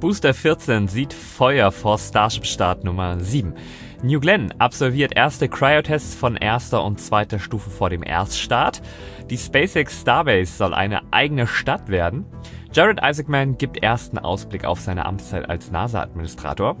Booster 14 sieht Feuer vor Starship-Start Nummer 7. New Glenn absolviert erste Cryotests von erster und zweiter Stufe vor dem Erststart. Die SpaceX Starbase soll eine eigene Stadt werden. Jared Isaacman gibt ersten Ausblick auf seine Amtszeit als NASA-Administrator.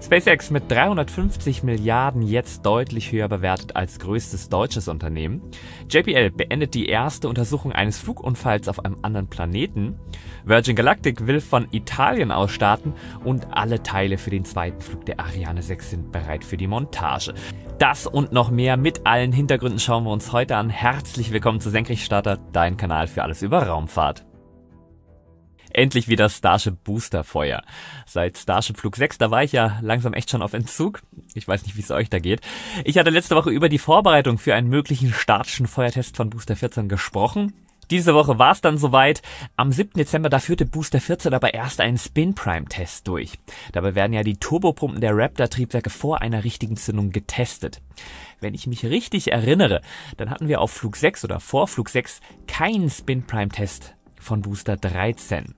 SpaceX mit 350 Milliarden jetzt deutlich höher bewertet als größtes deutsches Unternehmen. JPL beendet die erste Untersuchung eines Flugunfalls auf einem anderen Planeten. Virgin Galactic will von Italien aus starten und alle Teile für den zweiten Flug der Ariane 6 sind bereit für die Montage. Das und noch mehr mit allen Hintergründen schauen wir uns heute an. Herzlich willkommen zu Senk Starter, dein Kanal für alles über Raumfahrt. Endlich wieder Starship Booster Feuer. Seit Starship Flug 6, da war ich ja langsam echt schon auf Entzug. Ich weiß nicht, wie es euch da geht. Ich hatte letzte Woche über die Vorbereitung für einen möglichen statischen Feuertest von Booster 14 gesprochen. Diese Woche war es dann soweit. Am 7. Dezember, da führte Booster 14 aber erst einen Spin-Prime-Test durch. Dabei werden ja die Turbopumpen der Raptor-Triebwerke vor einer richtigen Zündung getestet. Wenn ich mich richtig erinnere, dann hatten wir auf Flug 6 oder vor Flug 6 keinen Spin-Prime-Test von Booster 13.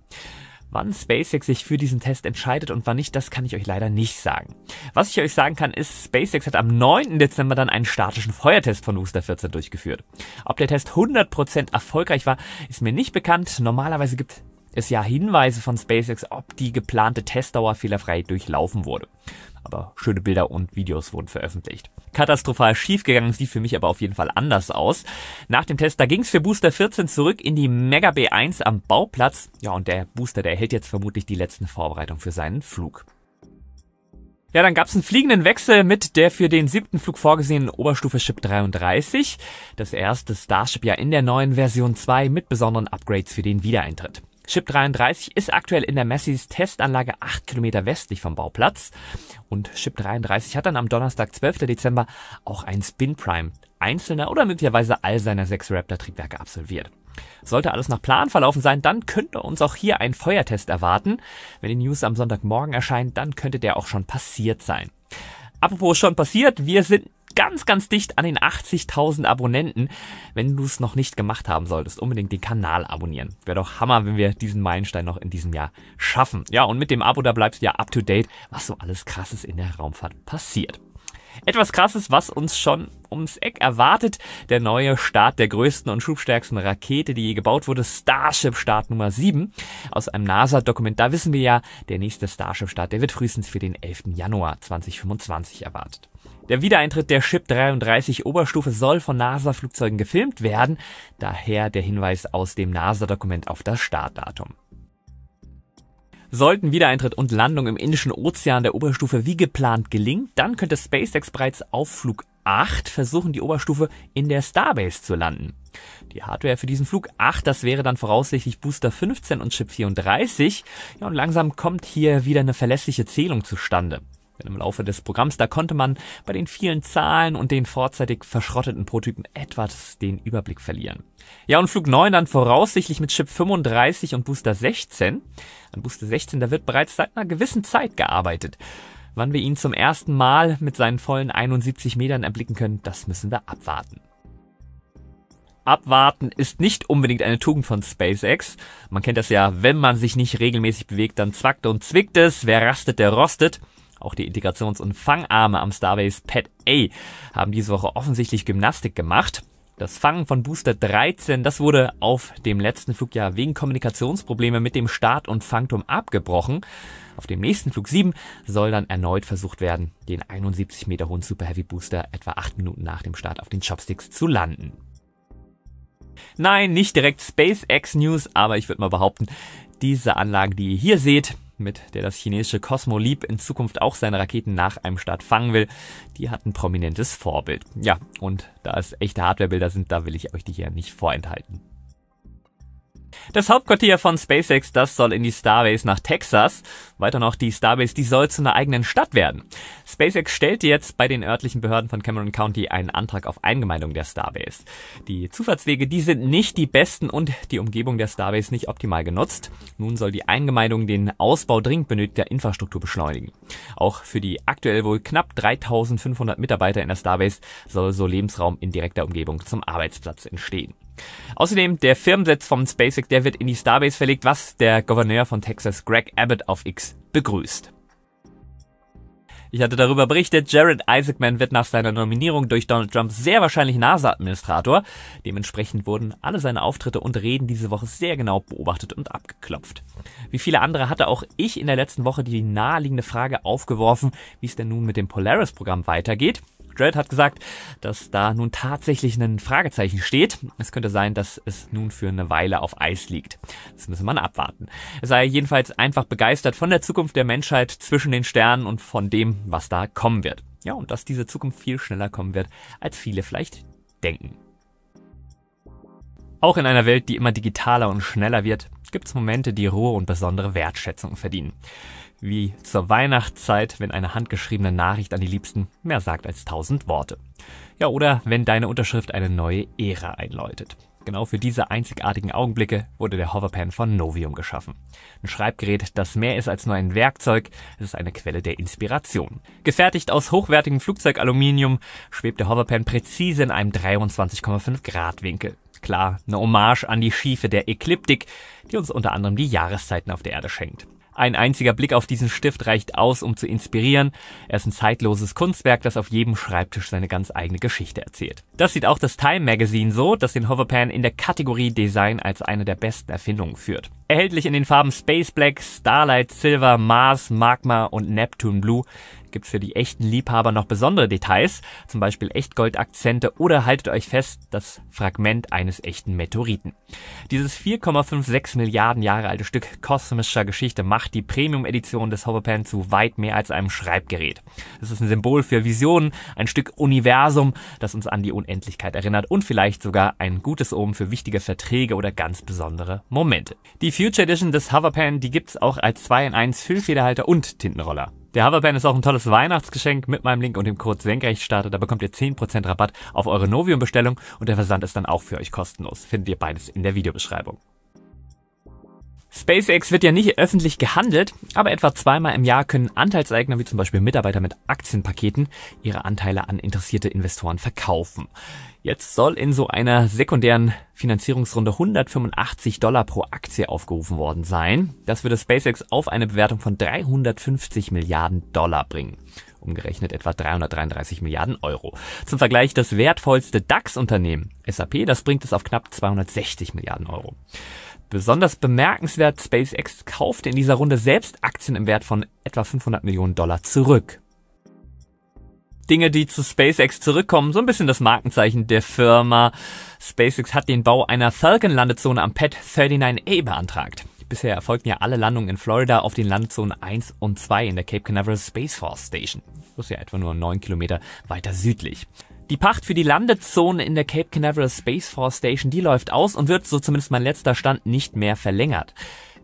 Wann SpaceX sich für diesen Test entscheidet und wann nicht, das kann ich euch leider nicht sagen. Was ich euch sagen kann, ist, SpaceX hat am 9. Dezember dann einen statischen Feuertest von Booster 14 durchgeführt. Ob der Test 100% erfolgreich war, ist mir nicht bekannt. Normalerweise gibt es ja Hinweise von SpaceX, ob die geplante Testdauer fehlerfrei durchlaufen wurde aber schöne Bilder und Videos wurden veröffentlicht. Katastrophal schiefgegangen sieht für mich aber auf jeden Fall anders aus. Nach dem Test, da ging es für Booster 14 zurück in die Mega B1 am Bauplatz. Ja, und der Booster, der hält jetzt vermutlich die letzten Vorbereitungen für seinen Flug. Ja, dann gab's einen fliegenden Wechsel mit der für den siebten Flug vorgesehenen Oberstufe Ship 33. Das erste Starship ja in der neuen Version 2 mit besonderen Upgrades für den Wiedereintritt. Chip 33 ist aktuell in der Messis Testanlage 8 Kilometer westlich vom Bauplatz. Und Chip 33 hat dann am Donnerstag, 12. Dezember, auch ein Spin Prime einzelner oder möglicherweise all seiner sechs Raptor-Triebwerke absolviert. Sollte alles nach Plan verlaufen sein, dann könnte uns auch hier ein Feuertest erwarten. Wenn die News am Sonntagmorgen erscheint, dann könnte der auch schon passiert sein. Apropos schon passiert, wir sind ganz, ganz dicht an den 80.000 Abonnenten. Wenn du es noch nicht gemacht haben solltest, unbedingt den Kanal abonnieren. Wäre doch Hammer, wenn wir diesen Meilenstein noch in diesem Jahr schaffen. Ja, und mit dem Abo, da bleibst du ja up to date, was so alles krasses in der Raumfahrt passiert. Etwas Krasses, was uns schon ums Eck erwartet. Der neue Start der größten und schubstärksten Rakete, die je gebaut wurde, Starship Start Nummer 7. Aus einem NASA-Dokument, da wissen wir ja, der nächste Starship Start, der wird frühestens für den 11. Januar 2025 erwartet. Der Wiedereintritt der Ship 33 Oberstufe soll von NASA-Flugzeugen gefilmt werden, daher der Hinweis aus dem NASA-Dokument auf das Startdatum. Sollten Wiedereintritt und Landung im Indischen Ozean der Oberstufe wie geplant gelingen, dann könnte SpaceX bereits auf Flug 8 versuchen, die Oberstufe in der Starbase zu landen. Die Hardware für diesen Flug 8, das wäre dann voraussichtlich Booster 15 und Chip 34. Ja, und langsam kommt hier wieder eine verlässliche Zählung zustande im Laufe des Programms, da konnte man bei den vielen Zahlen und den vorzeitig verschrotteten Prototypen etwas den Überblick verlieren. Ja, und Flug 9 dann voraussichtlich mit Chip 35 und Booster 16. An Booster 16, da wird bereits seit einer gewissen Zeit gearbeitet. Wann wir ihn zum ersten Mal mit seinen vollen 71 Metern erblicken können, das müssen wir abwarten. Abwarten ist nicht unbedingt eine Tugend von SpaceX. Man kennt das ja, wenn man sich nicht regelmäßig bewegt, dann zwackt und zwickt es. Wer rastet, der rostet. Auch die Integrations- und Fangarme am Starbase Pad A haben diese Woche offensichtlich Gymnastik gemacht. Das Fangen von Booster 13, das wurde auf dem letzten Flugjahr wegen Kommunikationsprobleme mit dem Start- und Fangturm abgebrochen. Auf dem nächsten Flug 7 soll dann erneut versucht werden, den 71 Meter hohen Super Heavy Booster etwa 8 Minuten nach dem Start auf den Chopsticks zu landen. Nein, nicht direkt SpaceX News, aber ich würde mal behaupten, diese Anlage, die ihr hier seht, mit der das chinesische Cosmo Leap in Zukunft auch seine Raketen nach einem Start fangen will, die hat ein prominentes Vorbild. Ja, und da es echte Hardwarebilder sind, da will ich euch die hier nicht vorenthalten. Das Hauptquartier von SpaceX, das soll in die Starbase nach Texas. Weiter noch, die Starbase, die soll zu einer eigenen Stadt werden. SpaceX stellte jetzt bei den örtlichen Behörden von Cameron County einen Antrag auf Eingemeindung der Starbase. Die Zufahrtswege, die sind nicht die besten und die Umgebung der Starbase nicht optimal genutzt. Nun soll die Eingemeindung den Ausbau dringend benötigter Infrastruktur beschleunigen. Auch für die aktuell wohl knapp 3500 Mitarbeiter in der Starbase soll so Lebensraum in direkter Umgebung zum Arbeitsplatz entstehen. Außerdem, der Firmensitz vom SpaceX, der wird in die Starbase verlegt, was der Gouverneur von Texas, Greg Abbott, auf X begrüßt. Ich hatte darüber berichtet, Jared Isaacman wird nach seiner Nominierung durch Donald Trump sehr wahrscheinlich NASA-Administrator. Dementsprechend wurden alle seine Auftritte und Reden diese Woche sehr genau beobachtet und abgeklopft. Wie viele andere hatte auch ich in der letzten Woche die naheliegende Frage aufgeworfen, wie es denn nun mit dem Polaris-Programm weitergeht. Dredd hat gesagt, dass da nun tatsächlich ein Fragezeichen steht. Es könnte sein, dass es nun für eine Weile auf Eis liegt. Das müsse man abwarten. Er sei jedenfalls einfach begeistert von der Zukunft der Menschheit zwischen den Sternen und von dem, was da kommen wird. Ja, und dass diese Zukunft viel schneller kommen wird, als viele vielleicht denken. Auch in einer Welt, die immer digitaler und schneller wird, gibt es Momente, die Ruhe und besondere Wertschätzung verdienen wie zur Weihnachtszeit, wenn eine handgeschriebene Nachricht an die Liebsten mehr sagt als tausend Worte. Ja, oder wenn deine Unterschrift eine neue Ära einläutet. Genau für diese einzigartigen Augenblicke wurde der Hoverpen von Novium geschaffen. Ein Schreibgerät, das mehr ist als nur ein Werkzeug, es ist eine Quelle der Inspiration. Gefertigt aus hochwertigem Flugzeugaluminium schwebt der Hoverpen präzise in einem 23,5 Grad Winkel. Klar, eine Hommage an die Schiefe der Ekliptik, die uns unter anderem die Jahreszeiten auf der Erde schenkt. Ein einziger Blick auf diesen Stift reicht aus, um zu inspirieren. Er ist ein zeitloses Kunstwerk, das auf jedem Schreibtisch seine ganz eigene Geschichte erzählt. Das sieht auch das Time Magazine so, das den Hoverpan in der Kategorie Design als eine der besten Erfindungen führt. Erhältlich in den Farben Space Black, Starlight Silver, Mars, Magma und Neptune Blue gibt's für die echten Liebhaber noch besondere Details, zum Beispiel Echtgoldakzente oder haltet euch fest, das Fragment eines echten Meteoriten. Dieses 4,56 Milliarden Jahre alte Stück kosmischer Geschichte macht die Premium-Edition des Hoverpan zu weit mehr als einem Schreibgerät. Es ist ein Symbol für Visionen, ein Stück Universum, das uns an die Unendlichkeit erinnert und vielleicht sogar ein gutes Omen für wichtige Verträge oder ganz besondere Momente. Die Future Edition des Hoverpan, die gibt's auch als 2 in 1 Füllfederhalter und Tintenroller. Der Hoverband ist auch ein tolles Weihnachtsgeschenk mit meinem Link und dem Code Senkrechtstarter. Da bekommt ihr 10% Rabatt auf eure Novium-Bestellung und der Versand ist dann auch für euch kostenlos. Findet ihr beides in der Videobeschreibung. SpaceX wird ja nicht öffentlich gehandelt, aber etwa zweimal im Jahr können Anteilseigner wie zum Beispiel Mitarbeiter mit Aktienpaketen ihre Anteile an interessierte Investoren verkaufen. Jetzt soll in so einer sekundären Finanzierungsrunde 185 Dollar pro Aktie aufgerufen worden sein. Das würde SpaceX auf eine Bewertung von 350 Milliarden Dollar bringen umgerechnet etwa 333 Milliarden Euro. Zum Vergleich das wertvollste DAX-Unternehmen, SAP, das bringt es auf knapp 260 Milliarden Euro. Besonders bemerkenswert, SpaceX kaufte in dieser Runde selbst Aktien im Wert von etwa 500 Millionen Dollar zurück. Dinge, die zu SpaceX zurückkommen, so ein bisschen das Markenzeichen der Firma. SpaceX hat den Bau einer Falcon-Landezone am Pad 39A beantragt. Bisher erfolgten ja alle Landungen in Florida auf den Landezonen 1 und 2 in der Cape Canaveral Space Force Station. Das ist ja etwa nur 9 Kilometer weiter südlich. Die Pacht für die Landezone in der Cape Canaveral Space Force Station, die läuft aus und wird, so zumindest mein letzter Stand, nicht mehr verlängert.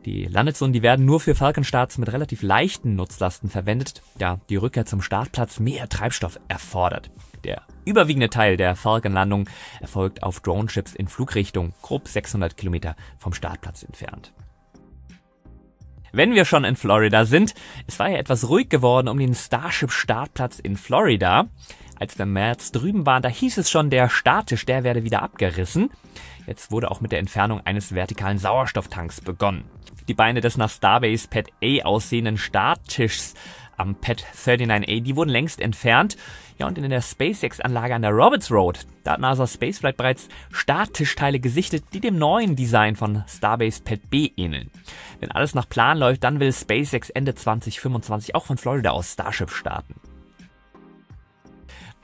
Die Landezonen, die werden nur für Falcon-Starts mit relativ leichten Nutzlasten verwendet, da die Rückkehr zum Startplatz mehr Treibstoff erfordert. Der überwiegende Teil der Falcon-Landung erfolgt auf Droneships in Flugrichtung, grob 600 Kilometer vom Startplatz entfernt. Wenn wir schon in Florida sind, es war ja etwas ruhig geworden um den Starship-Startplatz in Florida. Als wir im März drüben waren, da hieß es schon, der Starttisch, der werde wieder abgerissen. Jetzt wurde auch mit der Entfernung eines vertikalen Sauerstofftanks begonnen. Die Beine des nach Starbase Pad A aussehenden Starttischs am Pad 39A, die wurden längst entfernt. Ja, und in der SpaceX-Anlage an der Roberts Road, da hat NASA Spaceflight bereits Starttischteile gesichtet, die dem neuen Design von Starbase Pad B ähneln. Wenn alles nach Plan läuft, dann will SpaceX Ende 2025 auch von Florida aus Starship starten.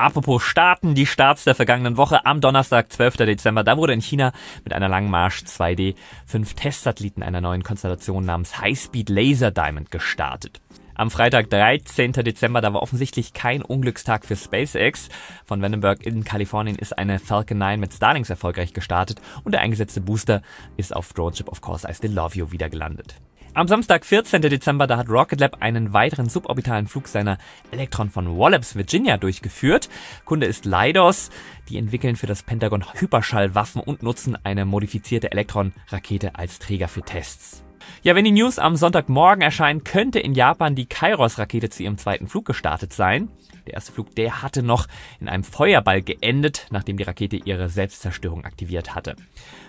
Apropos Staaten, die Starts der vergangenen Woche am Donnerstag, 12. Dezember, da wurde in China mit einer langen Marsch 2D fünf Testsatelliten einer neuen Konstellation namens Highspeed Laser Diamond gestartet. Am Freitag, 13. Dezember, da war offensichtlich kein Unglückstag für SpaceX. Von Vandenberg in Kalifornien ist eine Falcon 9 mit Starlings erfolgreich gestartet und der eingesetzte Booster ist auf Droneship of Course I Still Love You wieder gelandet. Am Samstag, 14. Dezember, da hat Rocket Lab einen weiteren suborbitalen Flug seiner Elektron von Wallops, Virginia, durchgeführt. Kunde ist Leidos. Die entwickeln für das Pentagon Hyperschallwaffen und nutzen eine modifizierte Elektron-Rakete als Träger für Tests. Ja, wenn die News am Sonntagmorgen erscheinen, könnte in Japan die Kairos-Rakete zu ihrem zweiten Flug gestartet sein. Der erste Flug, der hatte noch in einem Feuerball geendet, nachdem die Rakete ihre Selbstzerstörung aktiviert hatte.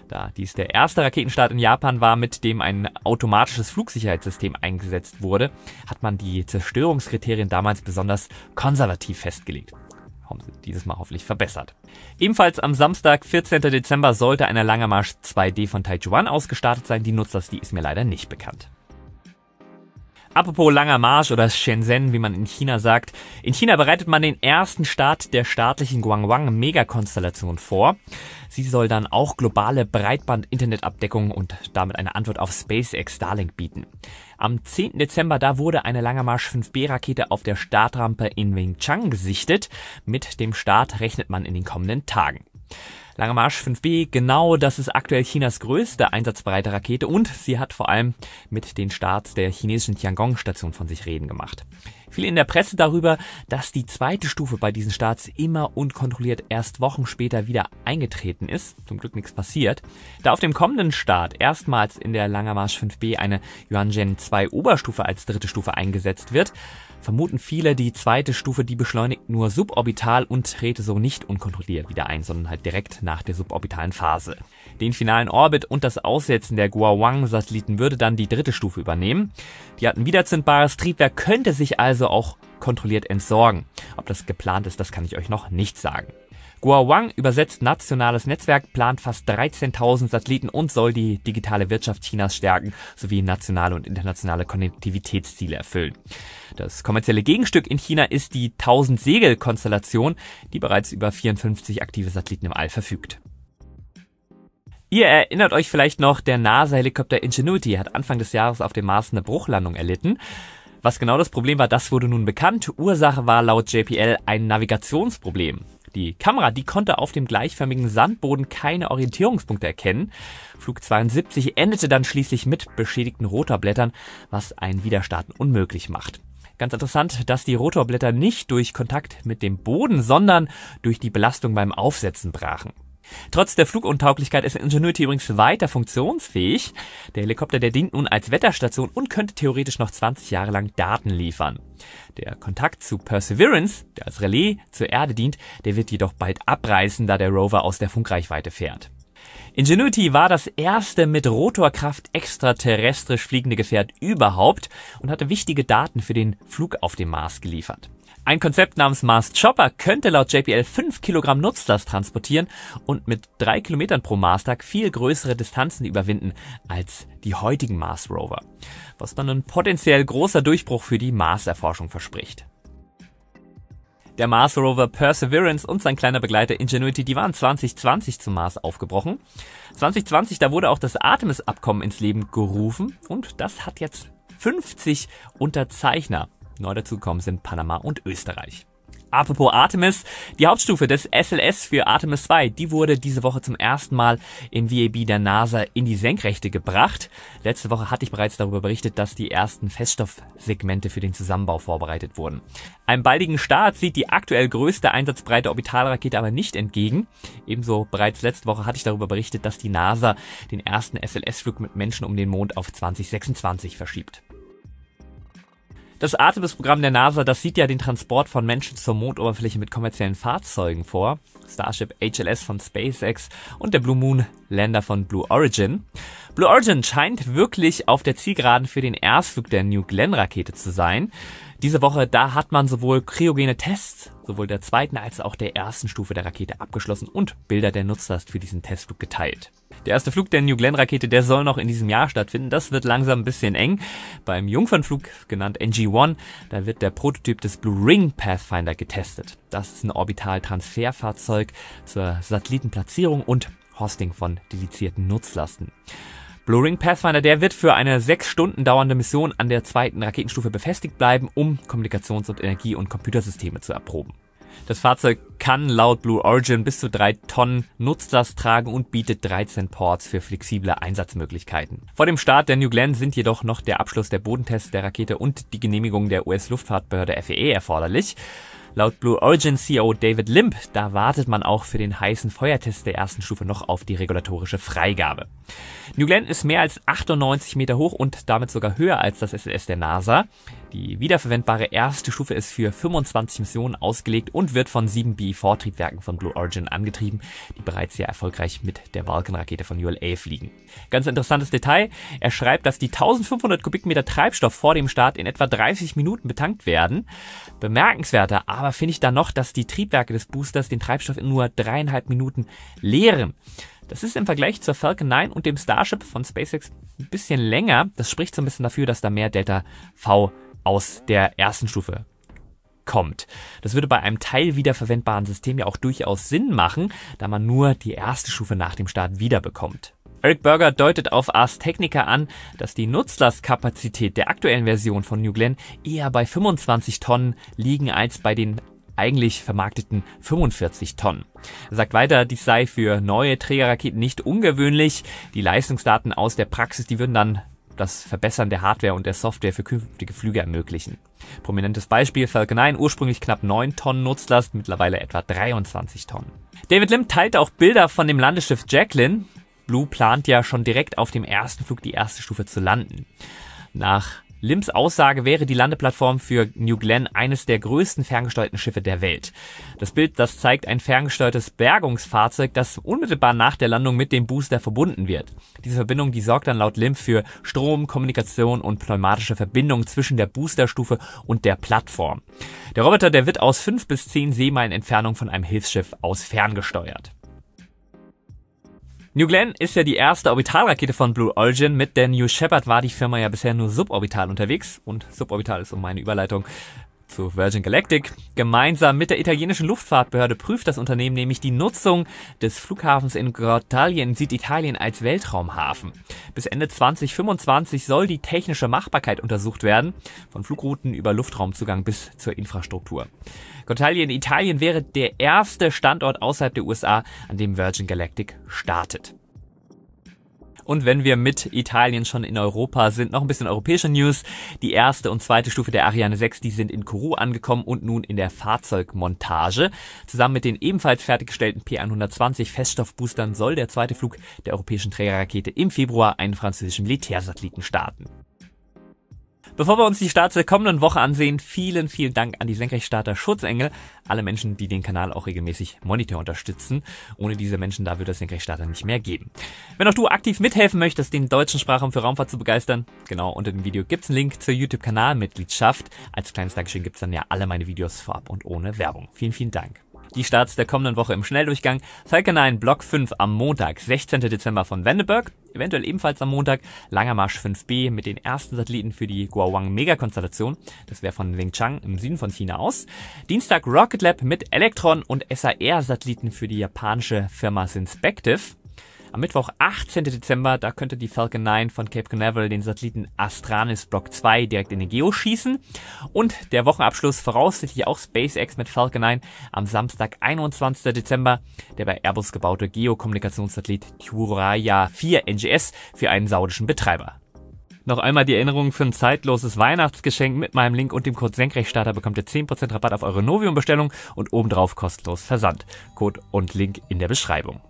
Da dies der erste Raketenstart in Japan war, mit dem ein automatisches Flugsicherheitssystem eingesetzt wurde, hat man die Zerstörungskriterien damals besonders konservativ festgelegt haben sie dieses Mal hoffentlich verbessert. Ebenfalls am Samstag, 14. Dezember, sollte einer Langermarsch 2D von Taichuan ausgestartet sein. Die Nutzlast, die ist mir leider nicht bekannt. Apropos langer Marsch oder Shenzhen, wie man in China sagt. In China bereitet man den ersten Start der staatlichen Guangwang-Megakonstellation vor. Sie soll dann auch globale Breitband-Internetabdeckung und damit eine Antwort auf SpaceX Starlink bieten. Am 10. Dezember da wurde eine Langer Marsch 5B-Rakete auf der Startrampe in Wing Chang gesichtet. Mit dem Start rechnet man in den kommenden Tagen. Lange Marsch 5B, genau das ist aktuell Chinas größte einsatzbereite Rakete und sie hat vor allem mit den Starts der chinesischen Tiangong-Station von sich reden gemacht. Viel in der Presse darüber, dass die zweite Stufe bei diesen Starts immer unkontrolliert erst Wochen später wieder eingetreten ist. Zum Glück nichts passiert. Da auf dem kommenden Start erstmals in der Langer Marsch 5B eine Yuanzhen 2 Oberstufe als dritte Stufe eingesetzt wird, vermuten viele, die zweite Stufe, die beschleunigt nur suborbital und trete so nicht unkontrolliert wieder ein, sondern halt direkt nach der suborbitalen Phase. Den finalen Orbit und das Aussetzen der Guawang-Satelliten würde dann die dritte Stufe übernehmen. Die hatten wiederzündbares Triebwerk, könnte sich also auch kontrolliert entsorgen. Ob das geplant ist, das kann ich euch noch nicht sagen. Guowang übersetzt nationales Netzwerk, plant fast 13.000 Satelliten und soll die digitale Wirtschaft Chinas stärken, sowie nationale und internationale Konnektivitätsziele erfüllen. Das kommerzielle Gegenstück in China ist die 1000-Segel-Konstellation, die bereits über 54 aktive Satelliten im All verfügt. Ihr erinnert euch vielleicht noch, der NASA-Helikopter Ingenuity hat Anfang des Jahres auf dem Mars eine Bruchlandung erlitten. Was genau das Problem war, das wurde nun bekannt. Ursache war laut JPL ein Navigationsproblem. Die Kamera, die konnte auf dem gleichförmigen Sandboden keine Orientierungspunkte erkennen. Flug 72 endete dann schließlich mit beschädigten Rotorblättern, was ein Widerstarten unmöglich macht. Ganz interessant, dass die Rotorblätter nicht durch Kontakt mit dem Boden, sondern durch die Belastung beim Aufsetzen brachen. Trotz der Fluguntauglichkeit ist Ingenuity übrigens weiter funktionsfähig. Der Helikopter, der dient nun als Wetterstation und könnte theoretisch noch 20 Jahre lang Daten liefern. Der Kontakt zu Perseverance, der als Relais zur Erde dient, der wird jedoch bald abreißen, da der Rover aus der Funkreichweite fährt. Ingenuity war das erste mit Rotorkraft extraterrestrisch fliegende Gefährt überhaupt und hatte wichtige Daten für den Flug auf dem Mars geliefert. Ein Konzept namens Mast Chopper könnte laut JPL 5 Kilogramm Nutzlast transportieren und mit 3 Kilometern pro Marstag viel größere Distanzen überwinden als die heutigen Mars Rover, was dann ein potenziell großer Durchbruch für die Mars-Erforschung verspricht. Der Mars Rover Perseverance und sein kleiner Begleiter Ingenuity, die waren 2020 zum Mars aufgebrochen. 2020, da wurde auch das Artemis-Abkommen ins Leben gerufen und das hat jetzt 50 Unterzeichner. Neu dazugekommen sind Panama und Österreich. Apropos Artemis, die Hauptstufe des SLS für Artemis 2, die wurde diese Woche zum ersten Mal im VAB der NASA in die Senkrechte gebracht. Letzte Woche hatte ich bereits darüber berichtet, dass die ersten Feststoffsegmente für den Zusammenbau vorbereitet wurden. Einem baldigen Start sieht die aktuell größte einsatzbreite Orbitalrakete aber nicht entgegen. Ebenso bereits letzte Woche hatte ich darüber berichtet, dass die NASA den ersten SLS-Flug mit Menschen um den Mond auf 2026 verschiebt. Das Artemis-Programm der NASA, das sieht ja den Transport von Menschen zur Mondoberfläche mit kommerziellen Fahrzeugen vor. Starship HLS von SpaceX und der Blue Moon Lander von Blue Origin. Blue Origin scheint wirklich auf der Zielgeraden für den Erstflug der New Glenn Rakete zu sein. Diese Woche, da hat man sowohl kryogene Tests, sowohl der zweiten als auch der ersten Stufe der Rakete abgeschlossen und Bilder der Nutzlast für diesen Testflug geteilt. Der erste Flug der New Glenn-Rakete, der soll noch in diesem Jahr stattfinden. Das wird langsam ein bisschen eng. Beim Jungfernflug, genannt NG-1, da wird der Prototyp des Blue Ring Pathfinder getestet. Das ist ein Orbitaltransferfahrzeug zur Satellitenplatzierung und Hosting von dedizierten Nutzlasten. Blue Ring Pathfinder, der wird für eine sechs Stunden dauernde Mission an der zweiten Raketenstufe befestigt bleiben, um Kommunikations- und Energie- und Computersysteme zu erproben. Das Fahrzeug kann laut Blue Origin bis zu drei Tonnen Nutzlast tragen und bietet 13 Ports für flexible Einsatzmöglichkeiten. Vor dem Start der New Glenn sind jedoch noch der Abschluss der Bodentests der Rakete und die Genehmigung der US-Luftfahrtbehörde FAA e e erforderlich. Laut Blue Origin CEO David Limp, da wartet man auch für den heißen Feuertest der ersten Stufe noch auf die regulatorische Freigabe. New Glenn ist mehr als 98 Meter hoch und damit sogar höher als das SLS der NASA. Die wiederverwendbare erste Stufe ist für 25 Missionen ausgelegt und wird von sieben BE-4-Triebwerken von Blue Origin angetrieben, die bereits sehr erfolgreich mit der Vulcan-Rakete von ULA fliegen. Ganz interessantes Detail, er schreibt, dass die 1500 Kubikmeter Treibstoff vor dem Start in etwa 30 Minuten betankt werden. Bemerkenswerter, aber aber finde ich dann noch, dass die Triebwerke des Boosters den Treibstoff in nur dreieinhalb Minuten leeren. Das ist im Vergleich zur Falcon 9 und dem Starship von SpaceX ein bisschen länger. Das spricht so ein bisschen dafür, dass da mehr Delta V aus der ersten Stufe kommt. Das würde bei einem Teil wiederverwendbaren System ja auch durchaus Sinn machen, da man nur die erste Stufe nach dem Start wiederbekommt. Eric Berger deutet auf Ars Technica an, dass die Nutzlastkapazität der aktuellen Version von New Glenn eher bei 25 Tonnen liegen als bei den eigentlich vermarkteten 45 Tonnen. Er sagt weiter, dies sei für neue Trägerraketen nicht ungewöhnlich. Die Leistungsdaten aus der Praxis, die würden dann das Verbessern der Hardware und der Software für künftige Flüge ermöglichen. Prominentes Beispiel Falcon 9, ursprünglich knapp 9 Tonnen Nutzlast, mittlerweile etwa 23 Tonnen. David Lim teilte auch Bilder von dem Landeschiff Jacqueline. Blue plant ja schon direkt auf dem ersten Flug die erste Stufe zu landen. Nach Lims Aussage wäre die Landeplattform für New Glenn eines der größten ferngesteuerten Schiffe der Welt. Das Bild, das zeigt ein ferngesteuertes Bergungsfahrzeug, das unmittelbar nach der Landung mit dem Booster verbunden wird. Diese Verbindung, die sorgt dann laut Lim für Strom, Kommunikation und pneumatische Verbindung zwischen der Boosterstufe und der Plattform. Der Roboter, der wird aus fünf bis zehn Seemeilen Entfernung von einem Hilfsschiff aus ferngesteuert. New Glenn ist ja die erste Orbitalrakete von Blue Origin. Mit der New Shepard war die Firma ja bisher nur suborbital unterwegs. Und suborbital ist um meine Überleitung zu Virgin Galactic. Gemeinsam mit der italienischen Luftfahrtbehörde prüft das Unternehmen nämlich die Nutzung des Flughafens in Grottaglie sieht Italien als Weltraumhafen. Bis Ende 2025 soll die technische Machbarkeit untersucht werden, von Flugrouten über Luftraumzugang bis zur Infrastruktur. Grottaglie in Italien wäre der erste Standort außerhalb der USA, an dem Virgin Galactic startet. Und wenn wir mit Italien schon in Europa sind, noch ein bisschen europäische News. Die erste und zweite Stufe der Ariane 6, die sind in Kourou angekommen und nun in der Fahrzeugmontage. Zusammen mit den ebenfalls fertiggestellten P120 Feststoffboostern soll der zweite Flug der europäischen Trägerrakete im Februar einen französischen Militärsatelliten starten. Bevor wir uns die Starts der kommenden Woche ansehen, vielen, vielen Dank an die Senkrechtstarter Schutzengel, alle Menschen, die den Kanal auch regelmäßig Monitor unterstützen. Ohne diese Menschen da würde es Senkrechtstarter nicht mehr geben. Wenn auch du aktiv mithelfen möchtest, den deutschen Sprachraum für Raumfahrt zu begeistern, genau unter dem Video gibt's einen Link zur YouTube-Kanalmitgliedschaft. Als kleines Dankeschön gibt's dann ja alle meine Videos vorab und ohne Werbung. Vielen, vielen Dank. Die Starts der kommenden Woche im Schnelldurchgang. Falcon 9 Block 5 am Montag, 16. Dezember von Vandenberg eventuell ebenfalls am Montag Langer Marsch 5b mit den ersten Satelliten für die Guawang Megakonstellation. Das wäre von Wingchang im Süden von China aus. Dienstag Rocket Lab mit Elektron und SAR-Satelliten für die japanische Firma Synspective. Am Mittwoch, 18. Dezember, da könnte die Falcon 9 von Cape Canaveral den Satelliten Astranis Block 2 direkt in den Geo schießen. Und der Wochenabschluss voraussichtlich auch SpaceX mit Falcon 9 am Samstag, 21. Dezember, der bei Airbus gebaute Geokommunikationssatellit Turaya 4 NGS für einen saudischen Betreiber. Noch einmal die Erinnerung für ein zeitloses Weihnachtsgeschenk mit meinem Link und dem Code Senkrechtstarter bekommt ihr 10% Rabatt auf eure Novium-Bestellung und obendrauf kostenlos Versand. Code und Link in der Beschreibung.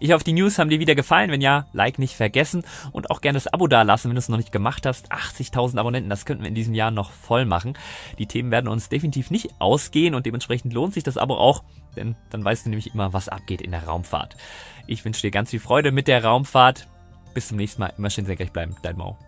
Ich hoffe, die News haben dir wieder gefallen. Wenn ja, Like nicht vergessen und auch gerne das Abo dalassen, wenn du es noch nicht gemacht hast. 80.000 Abonnenten, das könnten wir in diesem Jahr noch voll machen. Die Themen werden uns definitiv nicht ausgehen und dementsprechend lohnt sich das Abo auch, denn dann weißt du nämlich immer, was abgeht in der Raumfahrt. Ich wünsche dir ganz viel Freude mit der Raumfahrt. Bis zum nächsten Mal. Immer schön senkrecht bleiben. Dein Mau.